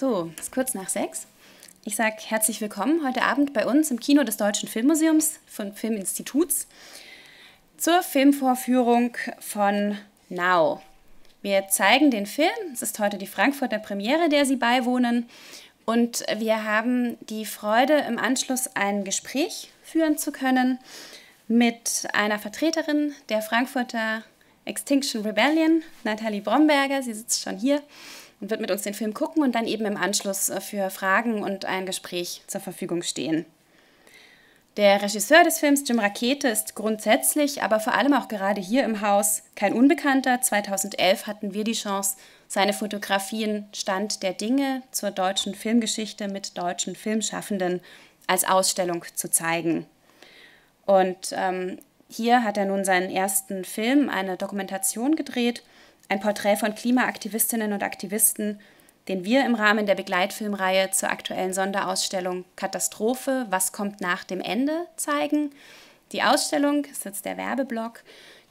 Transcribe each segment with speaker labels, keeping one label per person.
Speaker 1: So, es ist kurz nach sechs. Ich sage herzlich willkommen heute Abend bei uns im Kino des Deutschen Filmmuseums von Filminstituts zur Filmvorführung von Now. Wir zeigen den Film. Es ist heute die Frankfurter Premiere, der Sie beiwohnen. Und wir haben die Freude, im Anschluss ein Gespräch führen zu können mit einer Vertreterin der Frankfurter Extinction Rebellion, Nathalie Bromberger. Sie sitzt schon hier und wird mit uns den Film gucken und dann eben im Anschluss äh, für Fragen und ein Gespräch zur Verfügung stehen. Der Regisseur des Films Jim Rakete ist grundsätzlich, aber vor allem auch gerade hier im Haus kein Unbekannter. 2011 hatten wir die Chance, seine Fotografien Stand der Dinge zur deutschen Filmgeschichte mit deutschen Filmschaffenden als Ausstellung zu zeigen. Und ähm, hier hat er nun seinen ersten Film, eine Dokumentation gedreht ein Porträt von Klimaaktivistinnen und Aktivisten, den wir im Rahmen der Begleitfilmreihe zur aktuellen Sonderausstellung Katastrophe, was kommt nach dem Ende zeigen. Die Ausstellung ist jetzt der Werbeblock.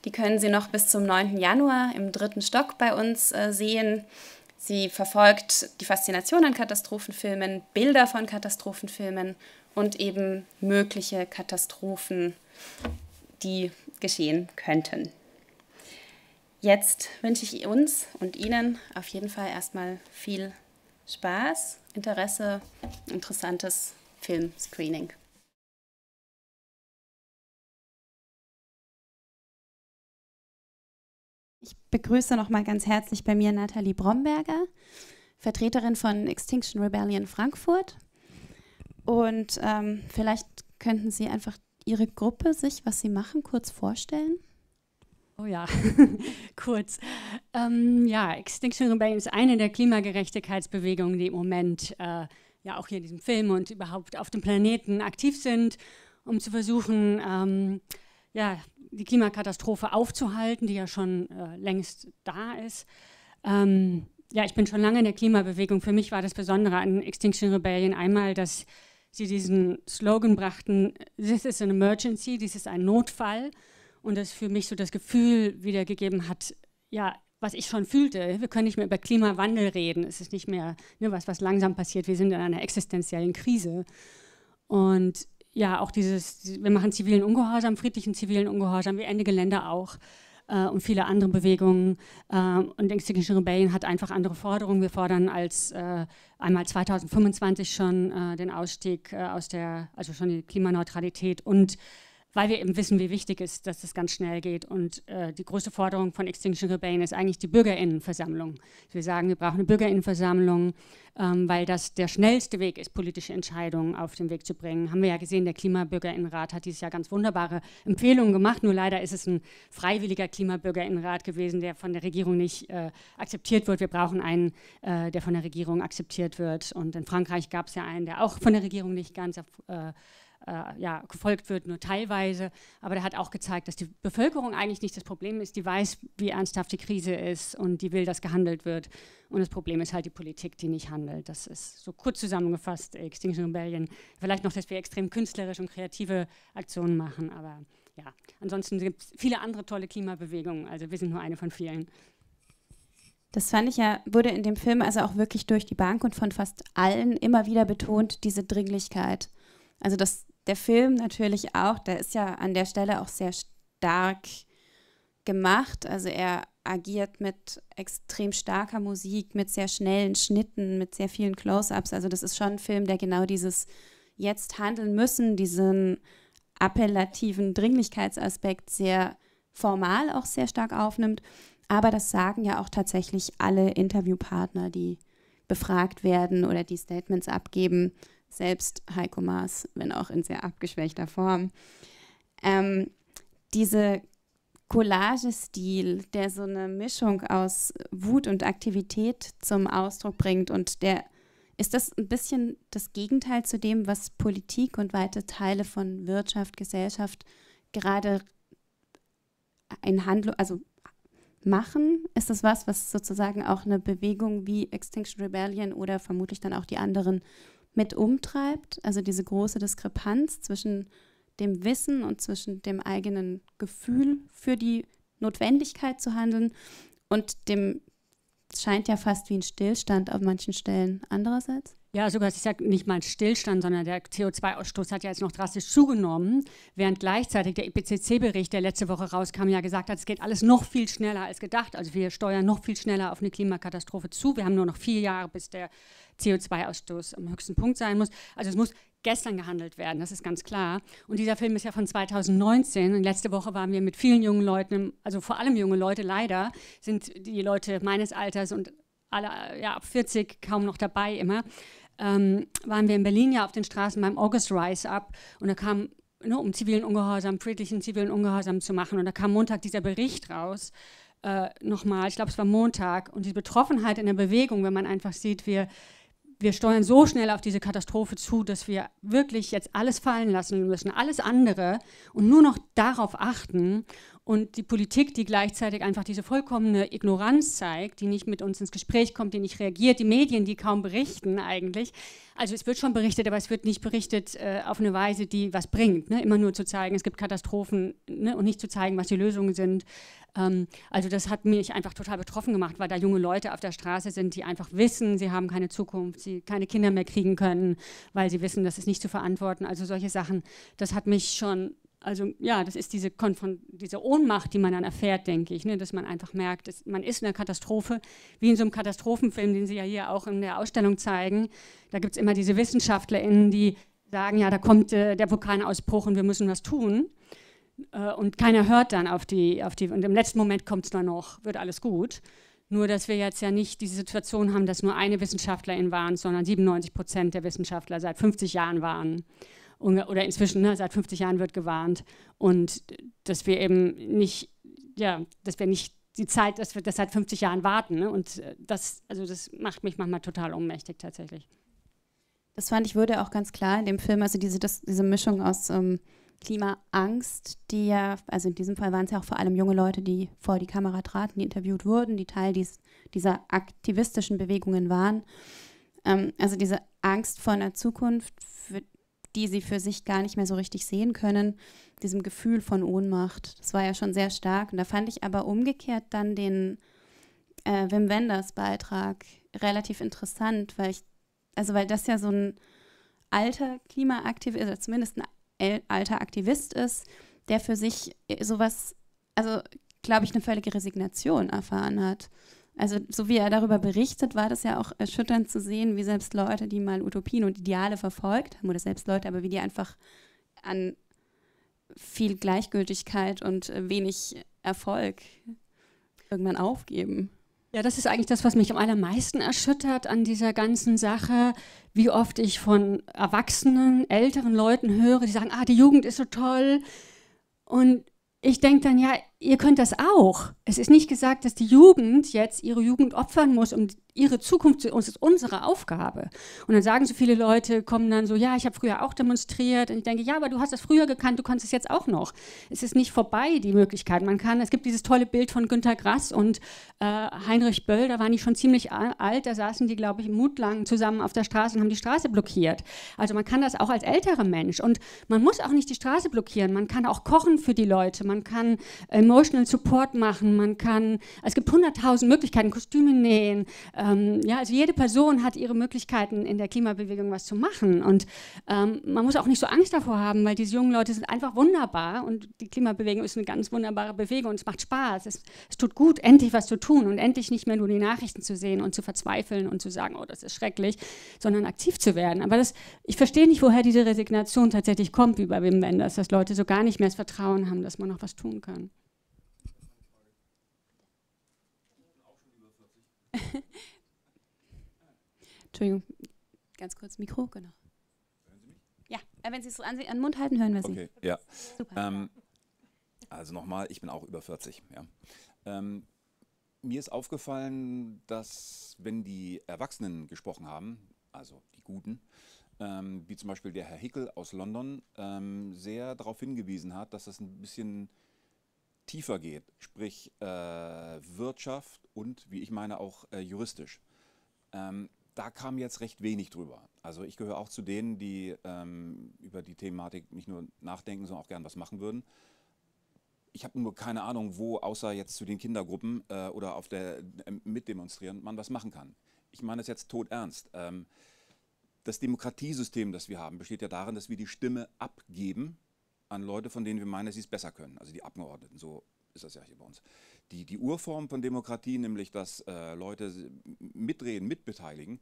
Speaker 1: Die können Sie noch bis zum 9. Januar im dritten Stock bei uns äh, sehen. Sie verfolgt die Faszination an Katastrophenfilmen, Bilder von Katastrophenfilmen und eben mögliche Katastrophen, die geschehen könnten. Jetzt wünsche ich uns und Ihnen auf jeden Fall erstmal viel Spaß, Interesse, interessantes Filmscreening. Ich begrüße nochmal ganz herzlich bei mir Nathalie Bromberger, Vertreterin von Extinction Rebellion Frankfurt. Und ähm, vielleicht könnten Sie einfach Ihre Gruppe sich, was Sie machen, kurz vorstellen.
Speaker 2: Oh ja, kurz. Ähm, ja, Extinction Rebellion ist eine der Klimagerechtigkeitsbewegungen, die im Moment äh, ja auch hier in diesem Film und überhaupt auf dem Planeten aktiv sind, um zu versuchen, ähm, ja, die Klimakatastrophe aufzuhalten, die ja schon äh, längst da ist. Ähm, ja, ich bin schon lange in der Klimabewegung. Für mich war das Besondere an Extinction Rebellion einmal, dass sie diesen Slogan brachten, This is an emergency, dies ist ein Notfall und das für mich so das Gefühl wiedergegeben hat, ja, was ich schon fühlte, wir können nicht mehr über Klimawandel reden, es ist nicht mehr nur ne, was, was langsam passiert, wir sind in einer existenziellen Krise. Und ja, auch dieses, wir machen zivilen Ungehorsam, friedlichen zivilen Ungehorsam, wie Ende Gelände auch äh, und viele andere Bewegungen. Äh, und Extinction Rebellion hat einfach andere Forderungen. Wir fordern als äh, einmal 2025 schon äh, den Ausstieg äh, aus der, also schon die Klimaneutralität und weil wir eben wissen, wie wichtig es ist, dass es ganz schnell geht. Und äh, die größte Forderung von Extinction Rebellion ist eigentlich die Bürgerinnenversammlung. wir sagen, wir brauchen eine Bürgerinnenversammlung, ähm, weil das der schnellste Weg ist, politische Entscheidungen auf den Weg zu bringen. Haben wir ja gesehen, der Klimabürgerinnenrat hat dieses Jahr ganz wunderbare Empfehlungen gemacht, nur leider ist es ein freiwilliger Klimabürgerinnenrat gewesen, der von der Regierung nicht äh, akzeptiert wird. Wir brauchen einen, äh, der von der Regierung akzeptiert wird. Und in Frankreich gab es ja einen, der auch von der Regierung nicht ganz akzeptiert äh, ja, gefolgt wird, nur teilweise. Aber der hat auch gezeigt, dass die Bevölkerung eigentlich nicht das Problem ist. Die weiß, wie ernsthaft die Krise ist und die will, dass gehandelt wird. Und das Problem ist halt die Politik, die nicht handelt. Das ist so kurz zusammengefasst Extinction Rebellion. Vielleicht noch, dass wir extrem künstlerisch und kreative Aktionen machen, aber ja. Ansonsten gibt es viele andere tolle Klimabewegungen. Also wir sind nur eine von vielen.
Speaker 1: Das fand ich ja, wurde in dem Film also auch wirklich durch die Bank und von fast allen immer wieder betont, diese Dringlichkeit. Also, dass der Film natürlich auch, der ist ja an der Stelle auch sehr stark gemacht. Also er agiert mit extrem starker Musik, mit sehr schnellen Schnitten, mit sehr vielen Close-ups. Also das ist schon ein Film, der genau dieses jetzt handeln müssen, diesen appellativen Dringlichkeitsaspekt sehr formal auch sehr stark aufnimmt. Aber das sagen ja auch tatsächlich alle Interviewpartner, die befragt werden oder die Statements abgeben, selbst Heiko Maas, wenn auch in sehr abgeschwächter Form. Ähm, diese Collagestil, der so eine Mischung aus Wut und Aktivität zum Ausdruck bringt und der ist das ein bisschen das Gegenteil zu dem, was Politik und weite Teile von Wirtschaft, Gesellschaft gerade in Handlung, also machen? Ist das was, was sozusagen auch eine Bewegung wie Extinction Rebellion oder vermutlich dann auch die anderen mit umtreibt, also diese große Diskrepanz zwischen dem Wissen und zwischen dem eigenen Gefühl für die Notwendigkeit zu handeln und dem scheint ja fast wie ein Stillstand auf manchen Stellen andererseits.
Speaker 2: Ja, sogar, ich sage nicht mal Stillstand, sondern der CO2-Ausstoß hat ja jetzt noch drastisch zugenommen, während gleichzeitig der IPCC-Bericht, der letzte Woche rauskam, ja gesagt hat, es geht alles noch viel schneller als gedacht. Also wir steuern noch viel schneller auf eine Klimakatastrophe zu. Wir haben nur noch vier Jahre, bis der CO2-Ausstoß am höchsten Punkt sein muss. Also es muss gestern gehandelt werden, das ist ganz klar. Und dieser Film ist ja von 2019 und letzte Woche waren wir mit vielen jungen Leuten, also vor allem junge Leute leider, sind die Leute meines Alters und alle ja, ab 40 kaum noch dabei immer, ähm, waren wir in Berlin ja auf den Straßen beim August Rise Up und da kam nur um zivilen Ungehorsam, friedlichen zivilen Ungehorsam zu machen. Und da kam Montag dieser Bericht raus, äh, nochmal, ich glaube, es war Montag. Und die Betroffenheit in der Bewegung, wenn man einfach sieht, wir wir steuern so schnell auf diese Katastrophe zu, dass wir wirklich jetzt alles fallen lassen müssen, alles andere und nur noch darauf achten. Und die Politik, die gleichzeitig einfach diese vollkommene Ignoranz zeigt, die nicht mit uns ins Gespräch kommt, die nicht reagiert, die Medien, die kaum berichten eigentlich. Also es wird schon berichtet, aber es wird nicht berichtet äh, auf eine Weise, die was bringt. Ne? Immer nur zu zeigen, es gibt Katastrophen ne? und nicht zu zeigen, was die Lösungen sind. Ähm, also das hat mich einfach total betroffen gemacht, weil da junge Leute auf der Straße sind, die einfach wissen, sie haben keine Zukunft, sie keine Kinder mehr kriegen können, weil sie wissen, das ist nicht zu verantworten. Also solche Sachen, das hat mich schon also ja, das ist diese, Konfront diese Ohnmacht, die man dann erfährt, denke ich, ne? dass man einfach merkt, dass man ist in einer Katastrophe, wie in so einem Katastrophenfilm, den Sie ja hier auch in der Ausstellung zeigen. Da gibt es immer diese WissenschaftlerInnen, die sagen, ja, da kommt äh, der Vulkanausbruch und wir müssen was tun. Äh, und keiner hört dann auf die, auf die, und im letzten Moment kommt es dann noch, wird alles gut. Nur, dass wir jetzt ja nicht diese Situation haben, dass nur eine Wissenschaftlerin waren, sondern 97 Prozent der Wissenschaftler seit 50 Jahren waren. Oder inzwischen, ne, seit 50 Jahren wird gewarnt. Und dass wir eben nicht, ja, dass wir nicht die Zeit, dass wir das seit 50 Jahren warten. Ne? Und äh, das, also das macht mich manchmal total ohnmächtig tatsächlich.
Speaker 1: Das fand ich, würde auch ganz klar in dem Film, also diese, das, diese Mischung aus ähm, Klimaangst, die ja, also in diesem Fall waren es ja auch vor allem junge Leute, die vor die Kamera traten, die interviewt wurden, die Teil dies, dieser aktivistischen Bewegungen waren. Ähm, also diese Angst vor einer Zukunft, für, die sie für sich gar nicht mehr so richtig sehen können, diesem Gefühl von Ohnmacht, das war ja schon sehr stark. Und da fand ich aber umgekehrt dann den äh, Wim Wenders Beitrag relativ interessant, weil ich, also weil das ja so ein alter Klimaaktivist, also oder zumindest ein alter Aktivist ist, der für sich äh, sowas, also glaube ich, eine völlige Resignation erfahren hat. Also so wie er darüber berichtet, war das ja auch erschütternd zu sehen, wie selbst Leute, die mal Utopien und Ideale verfolgt haben, oder selbst Leute, aber wie die einfach an viel Gleichgültigkeit und äh, wenig
Speaker 2: Erfolg irgendwann aufgeben. Ja, das ist eigentlich das, was mich am allermeisten erschüttert an dieser ganzen Sache, wie oft ich von erwachsenen, älteren Leuten höre, die sagen, ah, die Jugend ist so toll. Und ich denke dann, ja, ihr könnt das auch. Es ist nicht gesagt, dass die Jugend jetzt ihre Jugend opfern muss, um ihre Zukunft zu uns ist unsere Aufgabe. Und dann sagen so viele Leute, kommen dann so, ja, ich habe früher auch demonstriert. Und ich denke, ja, aber du hast das früher gekannt, du kannst es jetzt auch noch. Es ist nicht vorbei, die Möglichkeit. Man kann, es gibt dieses tolle Bild von Günter Grass und äh, Heinrich Böll, da waren die schon ziemlich alt, da saßen die, glaube ich, mutlang zusammen auf der Straße und haben die Straße blockiert. Also man kann das auch als älterer Mensch. Und man muss auch nicht die Straße blockieren, man kann auch kochen für die Leute, man kann ähm, Emotional Support machen, man kann, es gibt hunderttausend Möglichkeiten, Kostüme nähen. Ähm, ja, also jede Person hat ihre Möglichkeiten, in der Klimabewegung was zu machen. Und ähm, man muss auch nicht so Angst davor haben, weil diese jungen Leute sind einfach wunderbar und die Klimabewegung ist eine ganz wunderbare Bewegung und es macht Spaß. Es, es tut gut, endlich was zu tun und endlich nicht mehr nur die Nachrichten zu sehen und zu verzweifeln und zu sagen, oh, das ist schrecklich, sondern aktiv zu werden. Aber das, ich verstehe nicht, woher diese Resignation tatsächlich kommt wie bei Wim Wenders, dass Leute so gar nicht mehr das Vertrauen haben, dass man noch was tun kann.
Speaker 1: Entschuldigung, ganz kurz Mikro, genau. Hören Sie mich? Ja, äh, wenn Sie es an, den Mund halten, hören wir Sie. Okay,
Speaker 3: ja. Super. Ähm, also nochmal, ich bin auch über 40. Ja. Ähm, mir ist aufgefallen, dass wenn die Erwachsenen gesprochen haben, also die Guten, ähm, wie zum Beispiel der Herr Hickel aus London, ähm, sehr darauf hingewiesen hat, dass das ein bisschen tiefer geht, sprich äh, Wirtschaft und, wie ich meine, auch äh, juristisch. Ähm, da kam jetzt recht wenig drüber. Also ich gehöre auch zu denen, die ähm, über die Thematik nicht nur nachdenken, sondern auch gern was machen würden. Ich habe nur keine Ahnung, wo außer jetzt zu den Kindergruppen äh, oder auf der äh, mitdemonstrieren man was machen kann. Ich meine das jetzt tot ernst. Ähm, das Demokratiesystem, das wir haben, besteht ja darin, dass wir die Stimme abgeben an Leute, von denen wir meinen, dass sie es besser können. Also die Abgeordneten, so ist das ja hier bei uns die, die Urform von Demokratie, nämlich dass äh, Leute mitreden, mitbeteiligen,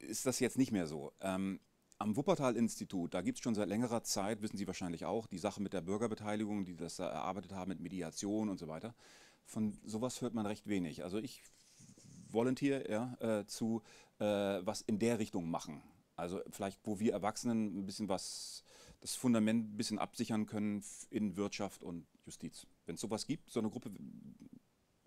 Speaker 3: ist das jetzt nicht mehr so. Ähm, am Wuppertal-Institut, da gibt es schon seit längerer Zeit, wissen Sie wahrscheinlich auch, die Sache mit der Bürgerbeteiligung, die das da äh, erarbeitet haben mit Mediation und so weiter. Von sowas hört man recht wenig. Also ich volunteer ja, äh, zu äh, was in der Richtung machen. Also vielleicht, wo wir Erwachsenen ein bisschen was, das Fundament ein bisschen absichern können in Wirtschaft und Justiz. Wenn es sowas gibt, so eine Gruppe,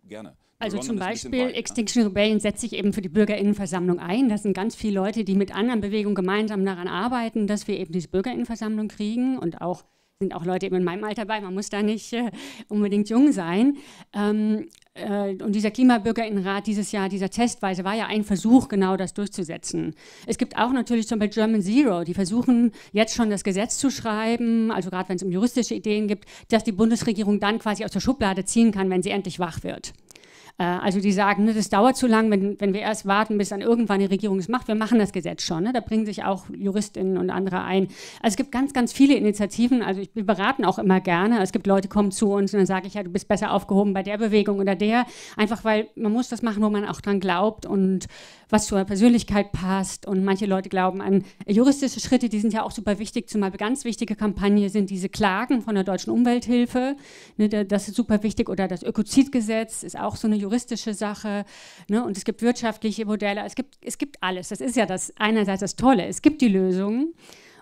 Speaker 3: gerne. Also London zum Beispiel ne? Extinction
Speaker 2: Rebellion setzt sich eben für die Bürgerinnenversammlung ein. Das sind ganz viele Leute, die mit anderen Bewegungen gemeinsam daran arbeiten, dass wir eben diese Bürgerinnenversammlung kriegen und auch sind auch Leute eben in meinem Alter bei, man muss da nicht äh, unbedingt jung sein. Ähm, äh, und dieser Klimabürgerinnenrat dieses Jahr, dieser Testweise, war ja ein Versuch, genau das durchzusetzen. Es gibt auch natürlich zum Beispiel German Zero, die versuchen jetzt schon das Gesetz zu schreiben, also gerade wenn es um juristische Ideen gibt, dass die Bundesregierung dann quasi aus der Schublade ziehen kann, wenn sie endlich wach wird. Äh, also die sagen, ne, das dauert zu lang, wenn, wenn wir erst warten, bis dann irgendwann die Regierung es macht. Wir machen das Gesetz schon. Ne? Da bringen sich auch Juristinnen und andere ein. Also es gibt ganz, ganz viele Initiativen. Also ich, wir beraten auch immer gerne. Es gibt Leute, die kommen zu uns und dann sage ich, ja, du bist besser aufgehoben bei der Bewegung oder der. Einfach weil man muss das machen, wo man auch dran glaubt und was zur Persönlichkeit passt. Und manche Leute glauben an juristische Schritte, die sind ja auch super wichtig. Zumal eine ganz wichtige Kampagne sind diese Klagen von der Deutschen Umwelthilfe. Ne, das ist super wichtig. Oder das Ökozidgesetz ist auch so eine juristische Sache ne? und es gibt wirtschaftliche Modelle, es gibt, es gibt alles. Das ist ja das einerseits das Tolle, es gibt die Lösungen.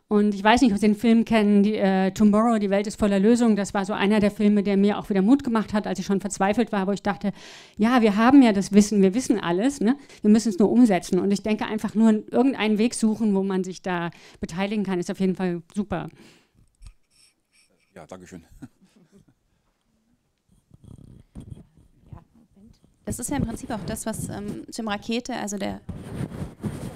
Speaker 2: Und ich weiß nicht, ob Sie den Film kennen, die, äh, Tomorrow, die Welt ist voller Lösungen. Das war so einer der Filme, der mir auch wieder Mut gemacht hat, als ich schon verzweifelt war, wo ich dachte, ja, wir haben ja das Wissen, wir wissen alles, ne? wir müssen es nur umsetzen. Und ich denke, einfach nur irgendeinen Weg suchen, wo man sich da beteiligen kann, ist auf jeden Fall super.
Speaker 3: Ja, Dankeschön.
Speaker 1: das ist ja im Prinzip auch das, was ähm, Jim Rakete, also der,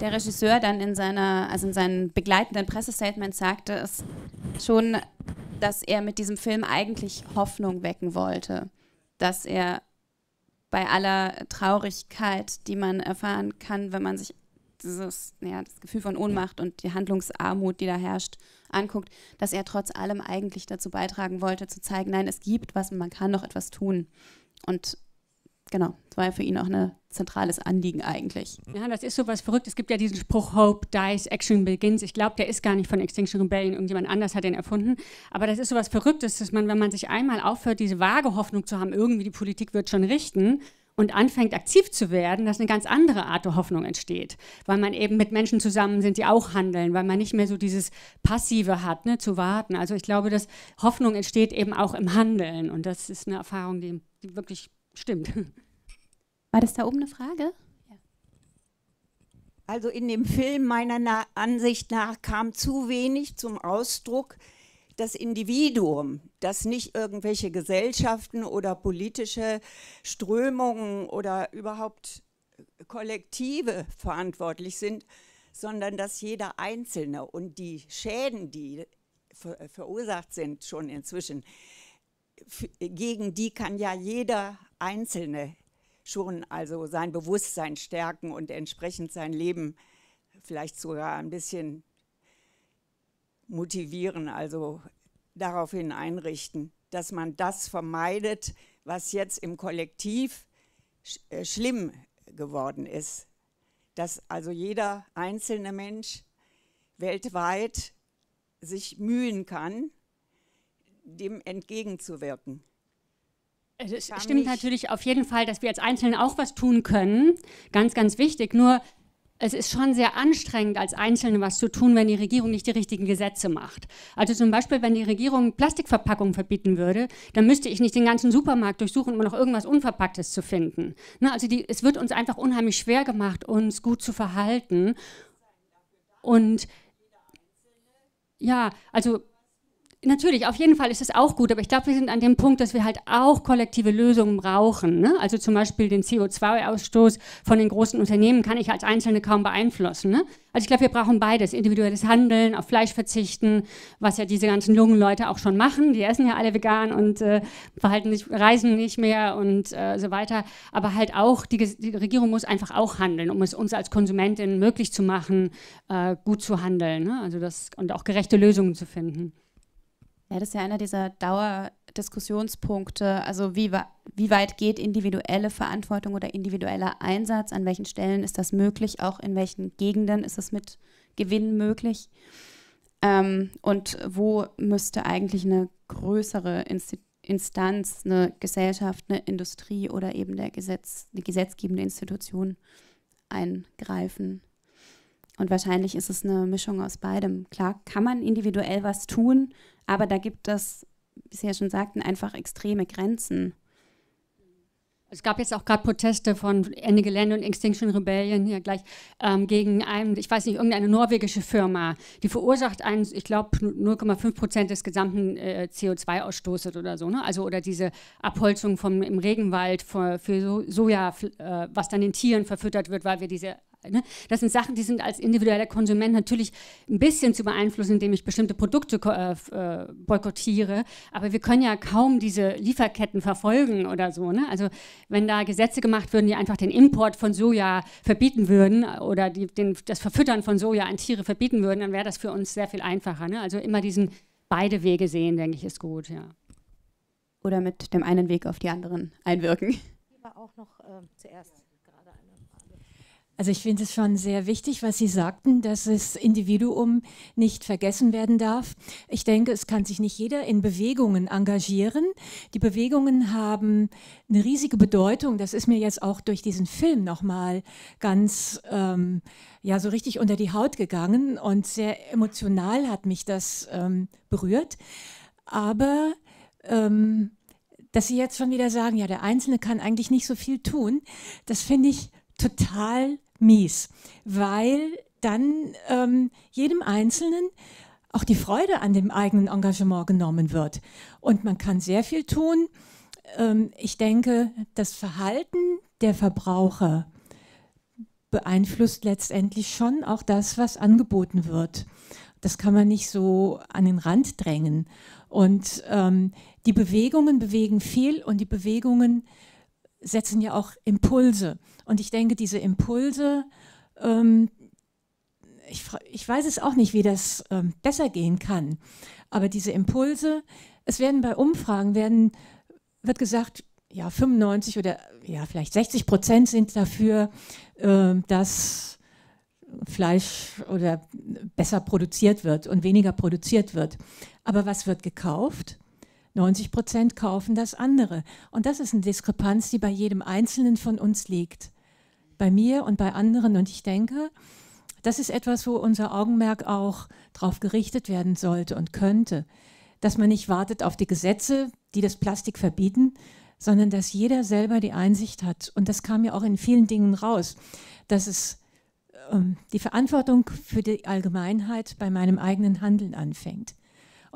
Speaker 1: der Regisseur, dann in, seiner, also in seinen begleitenden Pressestatements sagte, ist schon, dass er mit diesem Film eigentlich Hoffnung wecken wollte. Dass er bei aller Traurigkeit, die man erfahren kann, wenn man sich dieses, ja, das Gefühl von Ohnmacht und die Handlungsarmut, die da herrscht, anguckt, dass er trotz allem eigentlich dazu beitragen wollte, zu zeigen, nein, es gibt was und man kann noch etwas tun. Und genau, das war ja für ihn auch ein zentrales Anliegen eigentlich.
Speaker 2: Ja, das ist sowas was verrückt. Es gibt ja diesen Spruch Hope dies, Action begins. Ich glaube, der ist gar nicht von Extinction Rebellion. Irgendjemand anders hat den erfunden. Aber das ist sowas Verrücktes, dass man, wenn man sich einmal aufhört, diese vage Hoffnung zu haben, irgendwie die Politik wird schon richten, und anfängt aktiv zu werden, dass eine ganz andere Art der Hoffnung entsteht, weil man eben mit Menschen zusammen sind, die auch handeln, weil man nicht mehr so dieses Passive hat, ne, zu warten. Also ich glaube, dass Hoffnung entsteht eben auch im Handeln und das ist eine Erfahrung, die, die wirklich stimmt. War das da oben eine Frage? Ja.
Speaker 4: Also in dem Film meiner Na Ansicht nach kam zu wenig zum Ausdruck das Individuum, dass nicht irgendwelche Gesellschaften oder politische Strömungen oder überhaupt Kollektive verantwortlich sind, sondern dass jeder Einzelne und die Schäden, die ver verursacht sind schon inzwischen, gegen die kann ja jeder Einzelne schon also sein Bewusstsein stärken und entsprechend sein Leben vielleicht sogar ein bisschen motivieren, also daraufhin einrichten, dass man das vermeidet, was jetzt im Kollektiv sch äh, schlimm geworden ist. Dass also jeder einzelne Mensch weltweit sich mühen kann, dem entgegenzuwirken. Es stimmt natürlich
Speaker 2: auf jeden Fall, dass wir als Einzelne auch was tun können. Ganz, ganz wichtig. Nur es ist schon sehr anstrengend, als Einzelne was zu tun, wenn die Regierung nicht die richtigen Gesetze macht. Also zum Beispiel, wenn die Regierung Plastikverpackungen verbieten würde, dann müsste ich nicht den ganzen Supermarkt durchsuchen, um noch irgendwas Unverpacktes zu finden. Ne? Also die, es wird uns einfach unheimlich schwer gemacht, uns gut zu verhalten. Und ja, also natürlich, auf jeden Fall ist es auch gut, aber ich glaube, wir sind an dem Punkt, dass wir halt auch kollektive Lösungen brauchen. Ne? Also zum Beispiel den CO2-Ausstoß von den großen Unternehmen kann ich als Einzelne kaum beeinflussen. Ne? Also ich glaube, wir brauchen beides. Individuelles Handeln, auf Fleisch verzichten, was ja diese ganzen jungen Leute auch schon machen. Die essen ja alle vegan und äh, verhalten sich, reisen nicht mehr und äh, so weiter. Aber halt auch, die, die, Regierung muss einfach auch handeln, um es uns als Konsumentinnen möglich zu machen, äh, gut zu handeln. Ne? Also das, und auch gerechte Lösungen zu finden.
Speaker 1: Ja, das ist ja einer dieser
Speaker 2: Dauerdiskussionspunkte. Also
Speaker 1: wie, wie weit geht individuelle Verantwortung oder individueller Einsatz? An welchen Stellen ist das möglich? Auch in welchen Gegenden ist es mit Gewinn möglich? Ähm, und wo müsste eigentlich eine größere Insti Instanz, eine Gesellschaft, eine Industrie oder eben der Gesetz, die gesetzgebende Institution eingreifen? Und wahrscheinlich ist es eine Mischung aus beidem. Klar kann man individuell was tun, aber da gibt es, wie Sie ja schon sagten, einfach extreme Grenzen.
Speaker 2: Es gab jetzt auch gerade Proteste von Ende Gelände und Extinction Rebellion hier gleich ähm, gegen einen, ich weiß nicht, irgendeine norwegische Firma, die verursacht einen, ich glaube, 0,5 Prozent des gesamten äh, CO2-Ausstoßes oder so, ne? Also oder diese Abholzung vom im Regenwald für, für so, Soja, äh, was dann den Tieren verfüttert wird, weil wir diese Ne? Das sind Sachen, die sind als individueller Konsument natürlich ein bisschen zu beeinflussen, indem ich bestimmte Produkte äh, äh, boykottiere. Aber wir können ja kaum diese Lieferketten verfolgen oder so. Ne? Also wenn da Gesetze gemacht würden, die einfach den Import von Soja verbieten würden oder die, den, das Verfüttern von Soja an Tiere verbieten würden, dann wäre das für uns sehr viel einfacher. Ne? Also immer diesen beide Wege sehen, denke ich, ist gut. Ja. Oder mit dem einen Weg auf
Speaker 4: die anderen einwirken. Die war auch noch äh, zuerst. Also ich finde es schon sehr wichtig, was Sie sagten, dass das Individuum nicht vergessen werden darf. Ich denke, es kann sich nicht jeder in Bewegungen engagieren. Die Bewegungen haben eine riesige Bedeutung. Das ist mir jetzt auch durch diesen Film nochmal ganz, ähm, ja, so richtig unter die Haut gegangen und sehr emotional hat mich das ähm, berührt. Aber ähm, dass Sie jetzt schon wieder sagen, ja, der Einzelne kann eigentlich nicht so viel tun, das finde ich total mies, weil dann ähm, jedem Einzelnen auch die Freude an dem eigenen Engagement genommen wird. Und man kann sehr viel tun. Ähm, ich denke, das Verhalten der Verbraucher beeinflusst letztendlich schon auch das, was angeboten wird. Das kann man nicht so an den Rand drängen. Und ähm, die Bewegungen bewegen viel und die Bewegungen äh, setzen ja auch Impulse. Und ich denke, diese Impulse, ähm, ich, ich, weiß es auch nicht, wie das ähm, besser gehen kann, aber diese Impulse, es werden bei Umfragen, werden, wird gesagt, ja, 95 oder ja, vielleicht 60 Prozent sind dafür, äh, dass Fleisch oder besser produziert wird und weniger produziert wird. Aber was wird gekauft? 90 Prozent kaufen das andere. Und das ist eine Diskrepanz, die bei jedem Einzelnen von uns liegt. Bei mir und bei anderen. Und ich denke, das ist etwas, wo unser Augenmerk auch darauf gerichtet werden sollte und könnte. Dass man nicht wartet auf die Gesetze, die das Plastik verbieten, sondern dass jeder selber die Einsicht hat. Und das kam ja auch in vielen Dingen raus, dass es ähm, die Verantwortung für die Allgemeinheit bei meinem eigenen Handeln anfängt.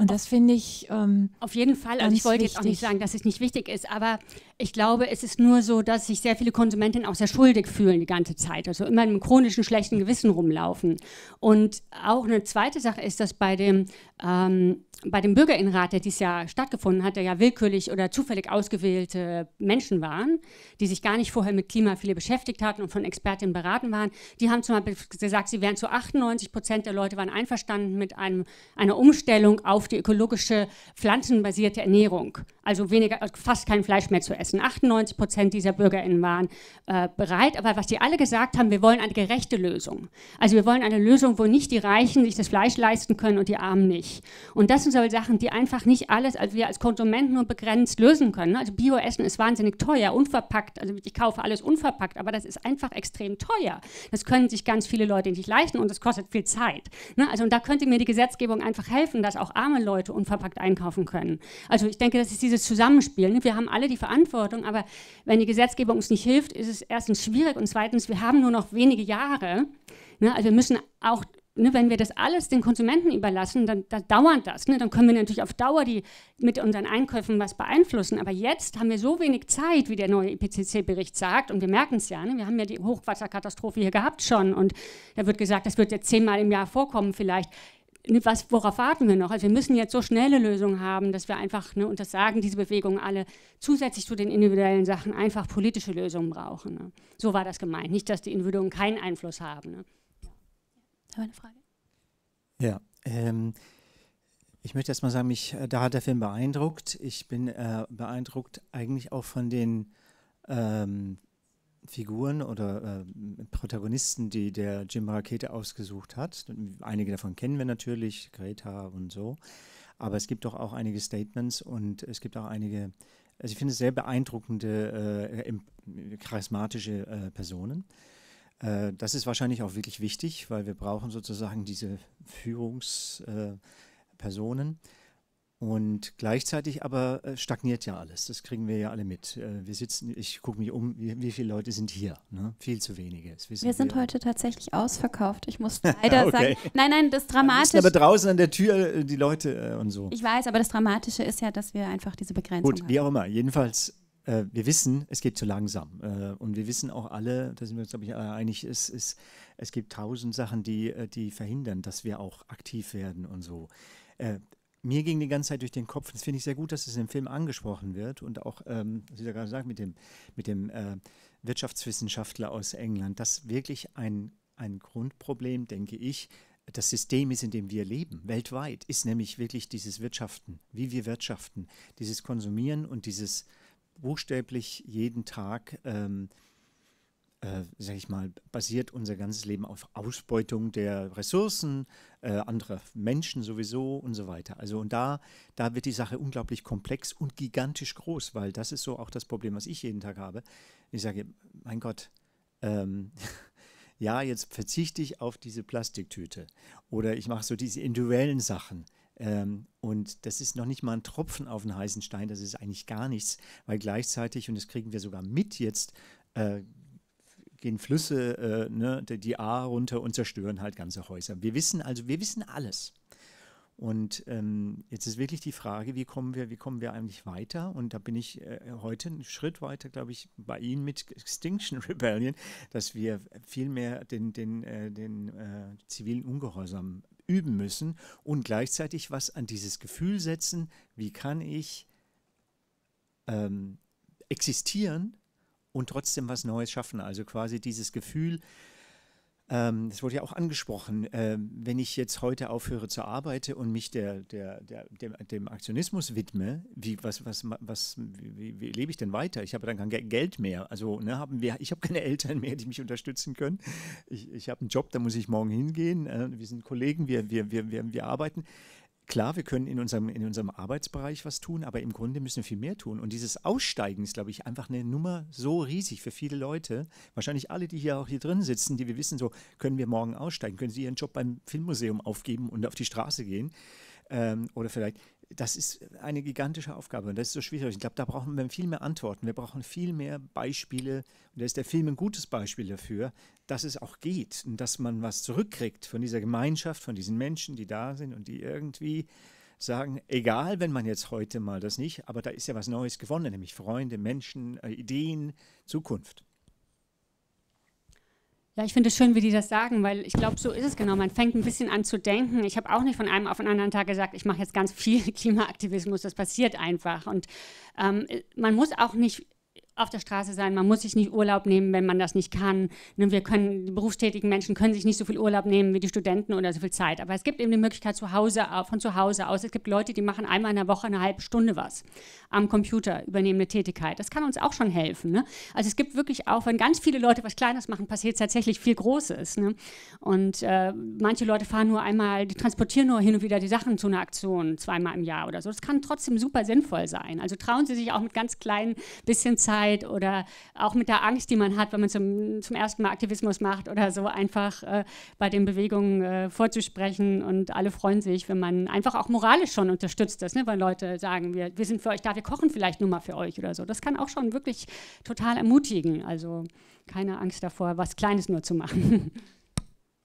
Speaker 4: Und das finde ich. Ähm, Auf jeden Fall. Also ich wollte wichtig. jetzt auch nicht sagen,
Speaker 2: dass es nicht wichtig ist, aber ich glaube, es ist nur so, dass sich sehr viele Konsumentinnen auch sehr schuldig fühlen die ganze Zeit. Also immer mit einem chronischen schlechten Gewissen rumlaufen. Und auch eine zweite Sache ist, dass bei dem, ähm, bei dem Bürgerinnenrat, der dies Jahr stattgefunden hat, der ja willkürlich oder zufällig ausgewählte Menschen waren, die sich gar nicht vorher mit Klima viele beschäftigt hatten und von Expertinnen beraten waren, die haben zum Beispiel gesagt, sie wären zu 98 Prozent der Leute waren einverstanden mit einem, einer Umstellung auf die ökologische, pflanzenbasierte Ernährung, also weniger, äh, fast kein Fleisch mehr zu essen. 98 Prozent dieser BürgerInnen waren äh, bereit, aber was die alle gesagt haben, wir wollen eine gerechte Lösung. Also wir wollen eine Lösung, wo nicht die Reichen sich das Fleisch leisten können und die Armen nicht. Und das sind solche Sachen, die einfach nicht alles, also wir als Konsumenten nur begrenzt lösen können. Also Bioessen ist wahnsinnig teuer, unverpackt, also ich kaufe alles unverpackt, aber das ist einfach extrem teuer. Das können sich ganz viele Leute nicht leisten und das kostet viel Zeit. Ne? Also und da könnte mir die Gesetzgebung einfach helfen, dass auch arme arme Leute unverpackt einkaufen können. Also ich denke, das ist dieses Zusammenspiel. Ne? Wir haben alle die Verantwortung, aber wenn die Gesetzgebung uns nicht hilft, ist es erstens schwierig und zweitens, wir haben nur noch wenige Jahre. Ne? Also wir müssen auch ne, wenn wir das alles den Konsumenten überlassen, dann, dann dauert das. Dann können wir natürlich auf Dauer die, mit unseren Einkäufen was beeinflussen. Aber jetzt haben wir so wenig Zeit, wie der neue IPCC-Bericht sagt. Und wir merken es ja. Wir haben ja die Hochwasserkatastrophe hier gehabt schon. Und da wird gesagt, das wird jetzt zehnmal im Jahr vorkommen vielleicht was, worauf warten wir noch? Also wir müssen jetzt so schnelle Lösungen haben, dass wir einfach, ne, und das sagen diese Bewegungen alle, zusätzlich zu den individuellen Sachen einfach politische Lösungen brauchen. Ne? So war das gemeint. Nicht, dass die Individuen keinen Einfluss haben. Ne? Habe eine Frage?
Speaker 5: Ja, ähm, ich möchte erstmal sagen, mich, äh, da hat der Film beeindruckt. Ich bin äh, beeindruckt eigentlich auch von den ähm, Figuren oder äh, Protagonisten, die der Jim Rakete ausgesucht hat. Einige davon kennen wir natürlich, Greta und so. Aber es gibt doch auch einige Statements und es gibt auch einige, also ich finde es sehr beeindruckende, äh, charismatische äh, Personen. Äh, das ist wahrscheinlich auch wirklich wichtig, weil wir brauchen sozusagen diese Führungspersonen. Äh, und gleichzeitig aber äh, stagniert ja alles. Das kriegen wir ja alle mit. Äh, wir sitzen, ich gucke mich um, wie, wie, viele Leute sind hier? Ne? Viel zu wenige. wir sind wir heute
Speaker 1: tatsächlich ausverkauft. Ich muss leider okay. sagen. Nein, nein, das Dramatische. Aber
Speaker 5: draußen an der Tür äh, die Leute und so. Ich
Speaker 1: weiß, aber das Dramatische ist ja, dass wir einfach diese Begrenzung Gut, haben. Gut,
Speaker 5: wie auch immer. Jedenfalls, äh, wir wissen, es geht zu langsam. Äh, und wir wissen auch alle, da sind wir uns, glaube ich, einig, es, es, es gibt tausend Sachen, die, die verhindern, dass wir auch aktiv werden und so mir ging die ganze Zeit durch den Kopf, das finde ich sehr gut, dass es im Film angesprochen wird und auch, ähm, was Sie da gerade sagen, mit dem, mit dem äh, Wirtschaftswissenschaftler aus England, dass wirklich ein, ein Grundproblem, denke ich, das System ist, in dem wir leben, weltweit, ist nämlich wirklich dieses Wirtschaften, wie wir wirtschaften, dieses Konsumieren und dieses buchstäblich jeden Tag ähm, äh, sage ich mal, basiert unser ganzes Leben auf Ausbeutung der Ressourcen, äh, anderer Menschen sowieso und so weiter. Also und da, da wird die Sache unglaublich komplex und gigantisch groß, weil das ist so auch das Problem, was ich jeden Tag habe. Ich sage, mein Gott, ähm, ja, jetzt verzichte ich auf diese Plastiktüte oder ich mache so diese individuellen Sachen. Ähm, und das ist noch nicht mal ein Tropfen auf den heißen Stein, das ist eigentlich gar nichts, weil gleichzeitig, und das kriegen wir sogar mit jetzt, äh, gehen Flüsse, äh, ne, die A runter und zerstören halt ganze Häuser. Wir wissen also, wir wissen alles. Und ähm, jetzt ist wirklich die Frage, wie kommen wir, wie kommen wir eigentlich weiter? Und da bin ich äh, heute einen Schritt weiter, glaube ich, bei Ihnen mit Extinction Rebellion, dass wir viel mehr den, den, äh, den äh, zivilen Ungehorsam üben müssen und gleichzeitig was an dieses Gefühl setzen, wie kann ich ähm, existieren, und trotzdem was Neues schaffen. Also quasi dieses Gefühl, ähm, das wurde ja auch angesprochen, äh, wenn ich jetzt heute aufhöre zu arbeiten und mich der, der, der, dem, dem Aktionismus widme, wie, was, was, was, wie, wie, lebe ich denn weiter? Ich habe dann kein Geld mehr. Also ne, haben wir, ich habe keine Eltern mehr, die mich unterstützen können. Ich, ich habe einen Job, da muss ich morgen hingehen. Äh, wir sind Kollegen, wir, wir, wir, wir, wir arbeiten klar, wir können in unserem, in unserem Arbeitsbereich was tun, aber im Grunde müssen wir viel mehr tun. Und dieses Aussteigen ist, glaube ich, einfach eine Nummer so riesig für viele Leute. Wahrscheinlich alle, die hier auch hier drin sitzen, die wir wissen, so können wir morgen aussteigen, können sie ihren Job beim Filmmuseum aufgeben und auf die Straße gehen. Ähm, oder vielleicht das ist eine gigantische Aufgabe und das ist so schwierig. Ich glaube, da brauchen wir viel mehr Antworten. Wir brauchen viel mehr Beispiele. Und da ist der Film ein gutes Beispiel dafür, dass es auch geht und dass man was zurückkriegt von dieser Gemeinschaft, von diesen Menschen, die da sind und die irgendwie sagen, egal, wenn man jetzt heute mal das nicht, aber da ist ja was Neues gewonnen, nämlich Freunde, Menschen, äh, Ideen, Zukunft.
Speaker 2: Ja, ich finde es schön, wie die das sagen, weil ich glaube, so ist es genau. Man fängt ein bisschen an zu denken. Ich habe auch nicht von einem auf den anderen Tag gesagt, ich mache jetzt ganz viel Klimaaktivismus. Das passiert einfach. Und ähm, man muss auch nicht auf der Straße sein, man muss sich nicht Urlaub nehmen, wenn man das nicht kann. Ne, wir können, die berufstätigen Menschen können sich nicht so viel Urlaub nehmen wie die Studenten oder so viel Zeit. Aber es gibt eben die Möglichkeit zu Hause, äh, von zu Hause aus. Es gibt Leute, die machen einmal in der Woche eine halbe Stunde was am Computer, übernehmen eine Tätigkeit. Das kann uns auch schon helfen. Ne? Also es gibt wirklich auch, wenn ganz viele Leute was Kleines machen, passiert tatsächlich viel Großes. Ne? Und äh, manche Leute fahren nur einmal, die transportieren nur hin und wieder die Sachen zu einer Aktion zweimal im Jahr oder so. Das kann trotzdem super sinnvoll sein. Also trauen Sie sich auch mit ganz kleinen bisschen Zeit Unsicherheit oder auch mit der Angst, die man hat, wenn man zum, zum ersten Mal Aktivismus macht oder so, einfach äh, bei den Bewegungen äh, vorzusprechen. Und alle freuen sich, wenn man einfach auch moralisch schon unterstützt ist, ne? weil Leute sagen, wir, wir sind für euch da, wir kochen vielleicht nur mal für euch oder so. Das kann auch schon wirklich total ermutigen. Also keine Angst davor, was Kleines nur zu machen.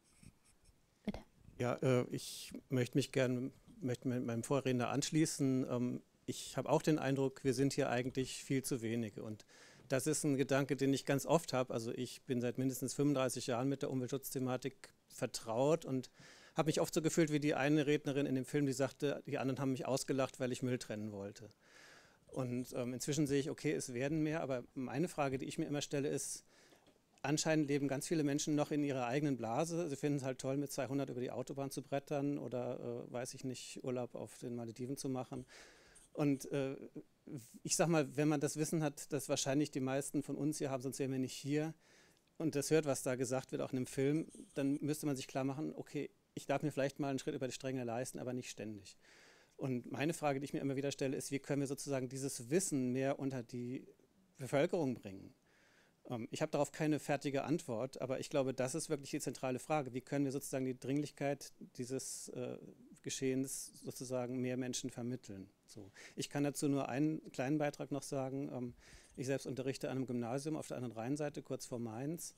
Speaker 6: Bitte. Ja, äh, ich möchte mich gerne möchte mit meinem Vorredner anschließen. Ähm, ich habe auch den Eindruck, wir sind hier eigentlich viel zu wenige. Und das ist ein Gedanke, den ich ganz oft habe. Also ich bin seit mindestens 35 Jahren mit der Umweltschutzthematik vertraut und habe mich oft so gefühlt wie die eine Rednerin in dem Film, die sagte, die anderen haben mich ausgelacht, weil ich Müll trennen wollte. Und ähm, inzwischen sehe ich, okay, es werden mehr, aber meine Frage, die ich mir immer stelle, ist, anscheinend leben ganz viele Menschen noch in ihrer eigenen Blase. Sie finden es halt toll, mit 200 über die Autobahn zu brettern oder, äh, weiß ich nicht, Urlaub auf den Malediven zu machen. Und äh, ich sag mal, wenn man das Wissen hat, das wahrscheinlich die meisten von uns hier haben, sonst wären wir nicht hier, und das hört, was da gesagt wird, auch in einem Film, dann müsste man sich klar machen, okay, ich darf mir vielleicht mal einen Schritt über die Stränge leisten, aber nicht ständig. Und meine Frage, die ich mir immer wieder stelle, ist, wie können wir sozusagen dieses Wissen mehr unter die Bevölkerung bringen? Ähm, ich habe darauf keine fertige Antwort, aber ich glaube, das ist wirklich die zentrale Frage. Wie können wir sozusagen die Dringlichkeit dieses äh, Geschehens sozusagen mehr Menschen vermitteln? So. Ich kann dazu nur einen kleinen Beitrag noch sagen. Ähm, ich selbst unterrichte an einem Gymnasium auf der anderen Rheinseite, kurz vor Mainz.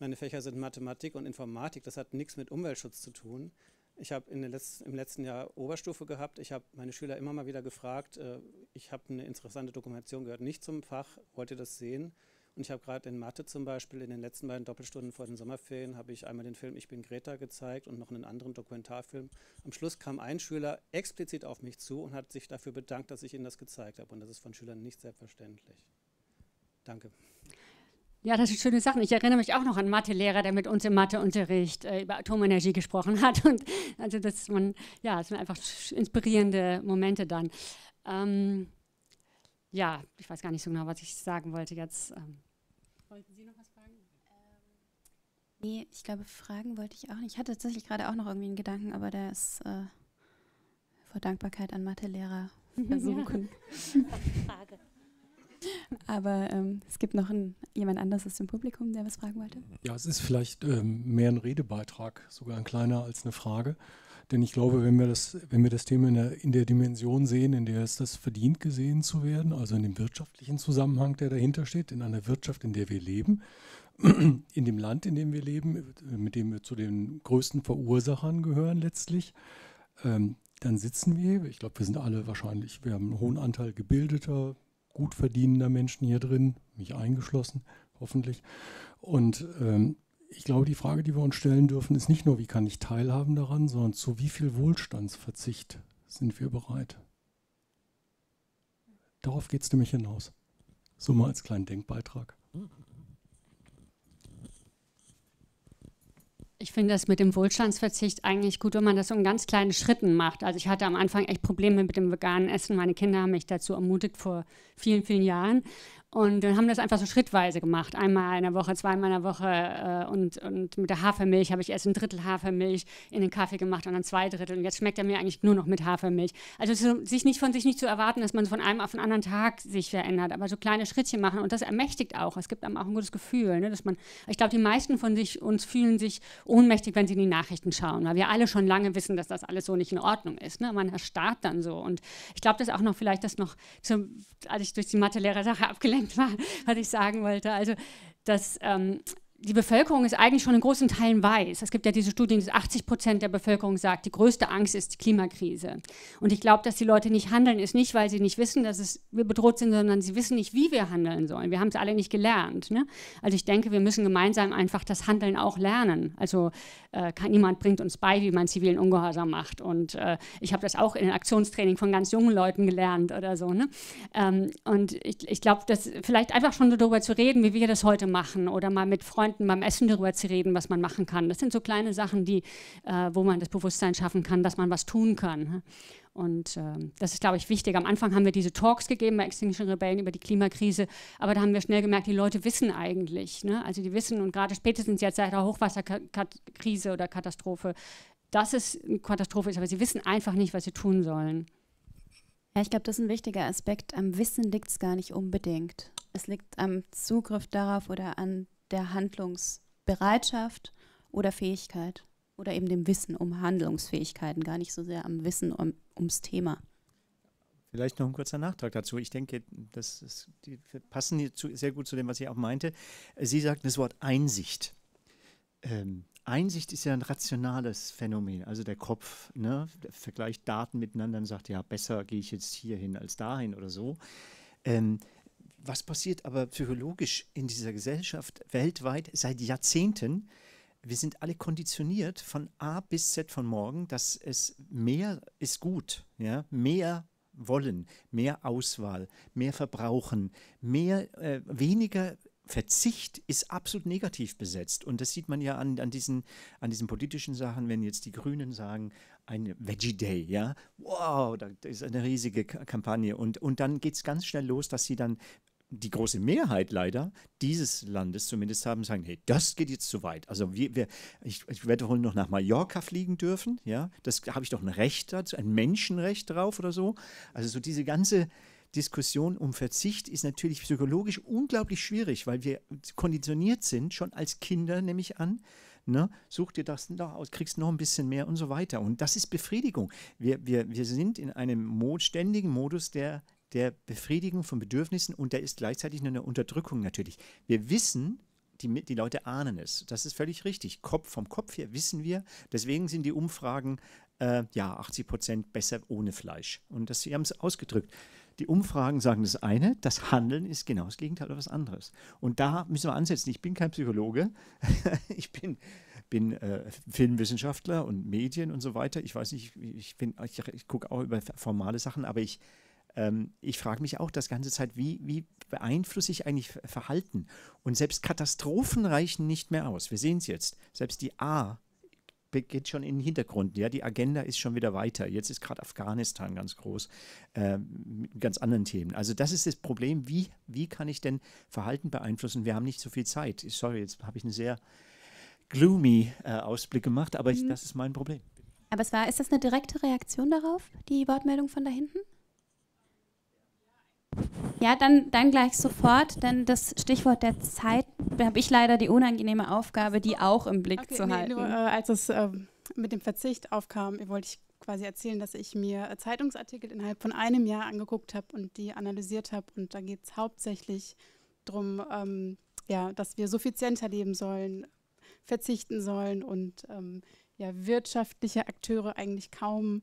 Speaker 6: Meine Fächer sind Mathematik und Informatik. Das hat nichts mit Umweltschutz zu tun. Ich habe Letz-, im letzten Jahr Oberstufe gehabt. Ich habe meine Schüler immer mal wieder gefragt. Äh, ich habe eine interessante Dokumentation gehört, nicht zum Fach, Wollt ihr das sehen. Und ich habe gerade in Mathe zum Beispiel in den letzten beiden Doppelstunden vor den Sommerferien habe ich einmal den Film Ich bin Greta gezeigt und noch einen anderen Dokumentarfilm. Am Schluss kam ein Schüler explizit auf mich zu und hat sich dafür bedankt, dass ich ihnen das gezeigt habe. Und das ist von Schülern nicht selbstverständlich. Danke.
Speaker 2: Ja, das sind schöne Sachen. Ich erinnere mich auch noch an Mathelehrer, der mit uns im Matheunterricht äh, über Atomenergie gesprochen hat. Und also das, man, ja, das sind einfach inspirierende Momente dann. Ähm, ja, ich weiß gar nicht so genau, was ich sagen wollte jetzt. Ähm. Wollten Sie noch was fragen? Ähm, nee, ich glaube,
Speaker 1: Fragen wollte ich auch nicht. Ich hatte tatsächlich gerade auch noch irgendwie einen Gedanken, aber der ist äh, vor Dankbarkeit an Mathelehrer versunken. Frage. Aber ähm, es gibt noch ein, jemand anderes aus dem Publikum, der was fragen wollte.
Speaker 6: Ja, es ist vielleicht ähm, mehr ein Redebeitrag, sogar ein kleiner als eine Frage. Denn ich glaube, wenn wir das, wenn wir das Thema in der, in der Dimension sehen, in der es das verdient gesehen zu werden, also in dem wirtschaftlichen Zusammenhang, der dahinter steht, in einer Wirtschaft, in der wir leben, in dem Land, in dem wir leben, mit dem wir zu den größten Verursachern gehören letztlich, ähm, dann sitzen wir, ich glaube, wir sind alle wahrscheinlich, wir haben einen hohen Anteil gebildeter, gut verdienender Menschen hier drin, mich eingeschlossen, hoffentlich. Und ähm, ich glaube, die Frage, die wir uns stellen dürfen, ist nicht nur, wie kann ich teilhaben daran, sondern zu wie viel Wohlstandsverzicht sind wir bereit? Darauf geht es nämlich hinaus. So mal als kleinen Denkbeitrag.
Speaker 2: Ich finde das mit dem Wohlstandsverzicht eigentlich gut, wenn man das so in ganz kleinen Schritten macht. Also ich hatte am Anfang echt Probleme mit dem veganen Essen. Meine Kinder haben mich dazu ermutigt vor vielen, vielen Jahren. Und dann haben das einfach so schrittweise gemacht. Einmal in der Woche, zweimal in der Woche. Äh, und, und mit der Hafermilch habe ich erst ein Drittel Hafermilch in den Kaffee gemacht und dann zwei Drittel. Und jetzt schmeckt er mir eigentlich nur noch mit Hafermilch. Also so, sich nicht von sich nicht zu erwarten, dass man von einem auf den anderen Tag sich verändert, aber so kleine Schrittchen machen. Und das ermächtigt auch. Es gibt einem auch ein gutes Gefühl, ne, dass man, ich glaube, die meisten von sich, uns fühlen sich ohnmächtig, wenn sie in die Nachrichten schauen, weil wir alle schon lange wissen, dass das alles so nicht in Ordnung ist. Ne? Man erstarrt dann so. Und ich glaube, das auch noch vielleicht, das noch, zum, als ich durch die Mathelehrer-Sache abgelenkt Punkt war, was ich sagen wollte. Also, dass ähm, die Bevölkerung ist eigentlich schon in großen Teilen weiß. Es gibt ja diese Studien, dass 80 Prozent der Bevölkerung sagt, die größte Angst ist die Klimakrise. Und ich glaube, dass die Leute nicht handeln, ist nicht, weil sie nicht wissen, dass es, wir bedroht sind, sondern sie wissen nicht, wie wir handeln sollen. Wir haben es alle nicht gelernt. Ne? Also ich denke, wir müssen gemeinsam einfach das Handeln auch lernen. Also äh, kann, niemand bringt uns bei, wie man zivilen Ungehorsam macht. Und äh, ich habe das auch in den Aktionstraining von ganz jungen Leuten gelernt oder so. Ne? Ähm, und ich, ich glaube, dass vielleicht einfach schon darüber zu reden, wie wir das heute machen oder mal mit Freunden Freunden beim Essen darüber zu reden, was man machen kann. Das sind so kleine Sachen, die, äh, wo man das Bewusstsein schaffen kann, dass man was tun kann. Ne? Und äh, das ist, glaube ich, wichtig. Am Anfang haben wir diese Talks gegeben bei Extinction Rebellion über die Klimakrise, aber da haben wir schnell gemerkt, die Leute wissen eigentlich. Ne? Also die wissen und gerade spätestens jetzt seit der Hochwasserkrise oder Katastrophe, dass es eine Katastrophe ist, aber sie wissen einfach nicht, was sie tun sollen. Ja, ich glaube, das ist ein wichtiger Aspekt. Am Wissen liegt es gar nicht unbedingt. Es
Speaker 1: liegt am Zugriff darauf oder an der Handlungsbereitschaft oder Fähigkeit oder eben dem Wissen um Handlungsfähigkeiten, gar nicht so sehr am Wissen um, ums Thema.
Speaker 5: Vielleicht noch ein kurzer Nachtrag dazu. Ich denke, das ist, die passen hier zu, sehr gut zu dem, was ich auch meinte. Sie sagten das Wort Einsicht. Ähm, Einsicht ist ja ein rationales Phänomen. Also der Kopf ne, der vergleicht Daten miteinander und sagt, ja, besser gehe ich jetzt hier hin als dahin oder so. Ähm, was passiert aber psychologisch in dieser Gesellschaft weltweit seit Jahrzehnten? Wir sind alle konditioniert von A bis Z von morgen, dass es mehr ist gut, ja? mehr wollen, mehr Auswahl, mehr verbrauchen, mehr, äh, weniger Verzicht ist absolut negativ besetzt. Und das sieht man ja an, an, diesen, an diesen politischen Sachen, wenn jetzt die Grünen sagen, ein Veggie Day, ja, wow, das ist eine riesige Kampagne. Und, und dann geht es ganz schnell los, dass sie dann die große Mehrheit leider dieses Landes zumindest haben, sagen, hey, das geht jetzt zu weit. Also wir, wir ich, ich, werde wohl noch nach Mallorca fliegen dürfen, ja, das habe ich doch ein Recht dazu, ein Menschenrecht drauf oder so. Also so diese ganze Diskussion um Verzicht ist natürlich psychologisch unglaublich schwierig, weil wir konditioniert sind, schon als Kinder nehme ich an, Ne? such dir das noch aus, kriegst noch ein bisschen mehr und so weiter. Und das ist Befriedigung. Wir, wir, wir sind in einem Mod, ständigen Modus der der Befriedigung von Bedürfnissen und der ist gleichzeitig nur eine Unterdrückung natürlich. Wir wissen, die, die Leute ahnen es. Das ist völlig richtig. Kopf, vom Kopf her wissen wir. Deswegen sind die Umfragen äh, ja 80 Prozent besser ohne Fleisch. Und das, Sie haben es ausgedrückt. Die Umfragen sagen das eine, das Handeln ist genau das Gegenteil oder was anderes. Und da müssen wir ansetzen. Ich bin kein Psychologe, ich bin, bin äh, Filmwissenschaftler und Medien und so weiter. Ich weiß nicht, ich, ich, ich gucke auch über formale Sachen, aber ich ähm, ich frage mich auch das ganze Zeit, wie, wie beeinflusse ich eigentlich Verhalten? Und selbst Katastrophen reichen nicht mehr aus. Wir sehen es jetzt. Selbst die A geht schon in den Hintergrund. Ja, die Agenda ist schon wieder weiter. Jetzt ist gerade Afghanistan ganz groß äh, mit ganz anderen Themen. Also das ist das Problem. Wie, wie kann ich denn Verhalten beeinflussen? Wir haben nicht so viel Zeit. sorry, jetzt habe ich einen sehr gloomy äh, Ausblick gemacht, aber ich, mhm. das ist mein Problem.
Speaker 1: Aber es war, ist das eine direkte Reaktion darauf, die Wortmeldung von da hinten? Ja, dann, dann gleich sofort, denn das Stichwort der Zeit habe ich leider die unangenehme Aufgabe, die auch im Blick okay, zu nee, halten. Nur, äh, als es äh,
Speaker 7: mit dem Verzicht aufkam, wollte ich quasi erzählen, dass ich mir äh, Zeitungsartikel innerhalb von einem Jahr angeguckt habe und die analysiert habe. Und da geht es hauptsächlich darum, ähm, ja, dass wir suffizienter leben sollen, verzichten sollen und ähm, ja, wirtschaftliche Akteure eigentlich kaum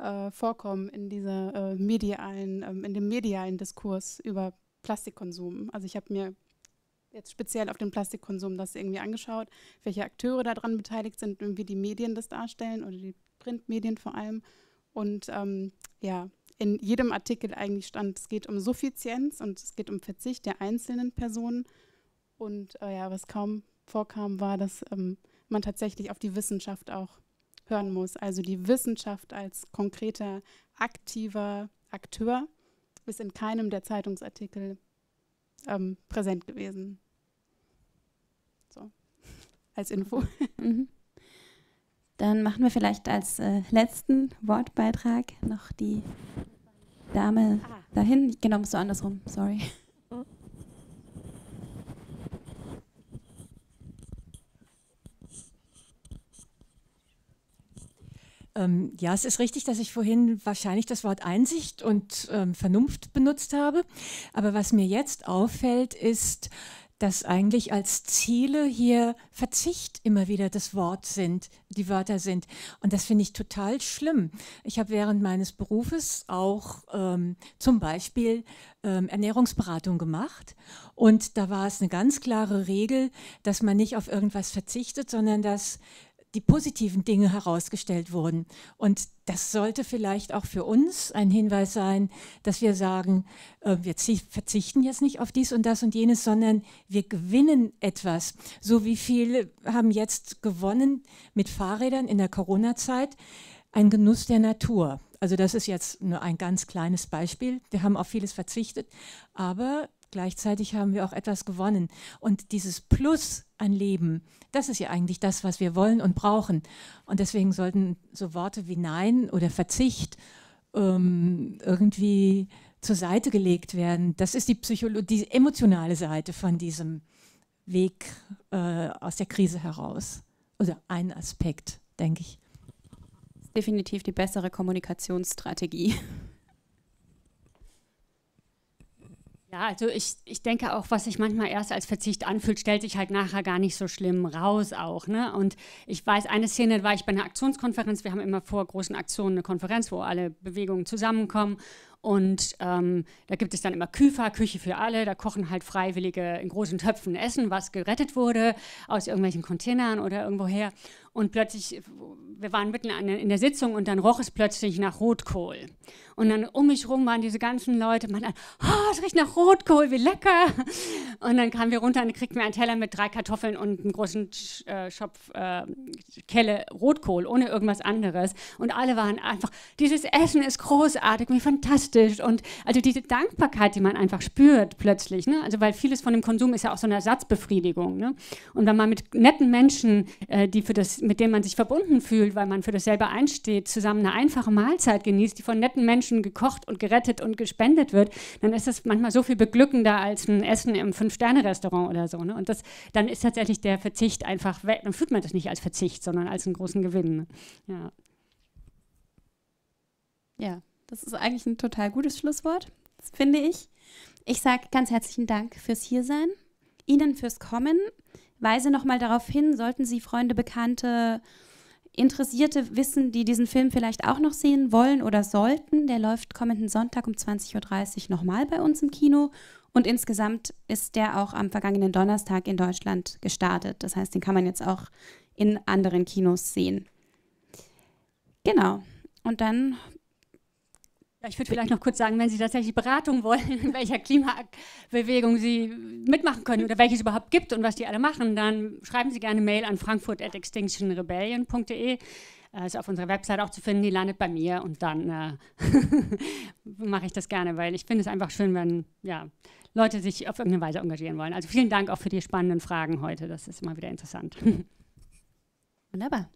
Speaker 7: äh, vorkommen in dieser äh, medialen, ähm, in dem medialen Diskurs über Plastikkonsum. Also ich habe mir jetzt speziell auf den Plastikkonsum das irgendwie angeschaut, welche Akteure daran beteiligt sind und wie die Medien das darstellen oder die Printmedien vor allem. Und ähm, ja, in jedem Artikel eigentlich stand, es geht um Suffizienz und es geht um Verzicht der einzelnen Personen. Und äh, ja, was kaum vorkam, war, dass ähm, man tatsächlich auf die Wissenschaft auch hören muss. Also die Wissenschaft als konkreter, aktiver Akteur ist in keinem der Zeitungsartikel ähm, präsent gewesen. So, als Info. Mhm.
Speaker 1: Dann machen wir vielleicht als äh, letzten Wortbeitrag noch die Dame ah. dahin. Genau, musst du andersrum, sorry.
Speaker 4: Ähm, ja, es ist richtig, dass ich vorhin wahrscheinlich das Wort Einsicht und ähm, Vernunft benutzt habe. Aber was mir jetzt auffällt, ist, dass eigentlich als Ziele hier Verzicht immer wieder das Wort sind, die Wörter sind. Und das finde ich total schlimm. Ich habe während meines Berufes auch ähm, zum Beispiel ähm, Ernährungsberatung gemacht. Und da war es eine ganz klare Regel, dass man nicht auf irgendwas verzichtet, sondern dass die positiven Dinge herausgestellt wurden. Und das sollte vielleicht auch für uns ein Hinweis sein, dass wir sagen, äh, wir verzichten jetzt nicht auf dies und das und jenes, sondern wir gewinnen etwas. So wie viele haben jetzt gewonnen mit Fahrrädern in der Corona-Zeit, ein Genuss der Natur. Also das ist jetzt nur ein ganz kleines Beispiel. Wir haben auf vieles verzichtet, aber gleichzeitig haben wir auch etwas gewonnen. Und dieses Plus ein Leben. Das ist ja eigentlich das, was wir wollen und brauchen. Und deswegen sollten so Worte wie Nein oder Verzicht ähm, irgendwie zur Seite gelegt werden. Das ist die, Psycholo die emotionale Seite von diesem Weg äh, aus der Krise heraus. Oder ein Aspekt, denke ich. Definitiv die bessere Kommunikationsstrategie.
Speaker 2: Ja, also ich, ich denke auch, was sich manchmal erst als Verzicht anfühlt, stellt sich halt nachher gar nicht so schlimm raus auch. Ne? Und ich weiß, eine Szene war ich bei einer Aktionskonferenz. Wir haben immer vor großen Aktionen eine Konferenz, wo alle Bewegungen zusammenkommen. Und ähm, da gibt es dann immer Küfer, Küche für alle. Da kochen halt Freiwillige in großen Töpfen Essen, was gerettet wurde aus irgendwelchen Containern oder irgendwoher. Und plötzlich, wir waren mitten in der Sitzung und dann roch es plötzlich nach Rotkohl. Und dann um mich rum waren diese ganzen Leute, man dachte, oh, es riecht nach Rotkohl, wie lecker. Und dann kamen wir runter und kriegten wir einen Teller mit drei Kartoffeln und einem großen äh, Schopf äh, Kelle Rotkohl, ohne irgendwas anderes. Und alle waren einfach, dieses Essen ist großartig, wie fantastisch. Und also diese Dankbarkeit, die man einfach spürt plötzlich, ne? also weil vieles von dem Konsum ist ja auch so eine Ersatzbefriedigung. Ne? Und wenn man mit netten Menschen, äh, die für das mit dem man sich verbunden fühlt, weil man für dasselbe einsteht, zusammen eine einfache Mahlzeit genießt, die von netten Menschen gekocht und gerettet und gespendet wird, dann ist das manchmal so viel beglückender als ein Essen im Fünf-Sterne-Restaurant oder so. Ne? Und das, dann ist tatsächlich der Verzicht einfach weg. Dann fühlt man das nicht als Verzicht, sondern als einen großen Gewinn. Ne? Ja. ja,
Speaker 1: das ist eigentlich ein total gutes Schlusswort, finde ich. Ich sage ganz herzlichen Dank fürs Hiersein, Ihnen fürs Kommen weise nochmal darauf hin, sollten Sie Freunde, Bekannte, Interessierte wissen, die diesen Film vielleicht auch noch sehen wollen oder sollten. Der läuft kommenden Sonntag um 20.30 Uhr nochmal bei uns im Kino. Und insgesamt ist der auch am vergangenen Donnerstag in Deutschland gestartet. Das heißt, den kann man jetzt auch in anderen Kinos sehen. Genau. Und dann
Speaker 2: ja, ich würde vielleicht noch kurz sagen, wenn Sie tatsächlich Beratung wollen, in welcher Klimabewegung Sie mitmachen können oder welche es überhaupt gibt und was die alle machen, dann schreiben Sie gerne Mail an frankfurt.extinctionrebellion.de. Das äh, Ist auf unserer Website auch zu finden, die landet bei mir und dann äh, mache ich das gerne, weil ich finde es einfach schön, wenn ja, Leute sich auf irgendeine Weise engagieren wollen. Also vielen Dank auch für die spannenden Fragen heute, das ist immer wieder interessant. Wunderbar.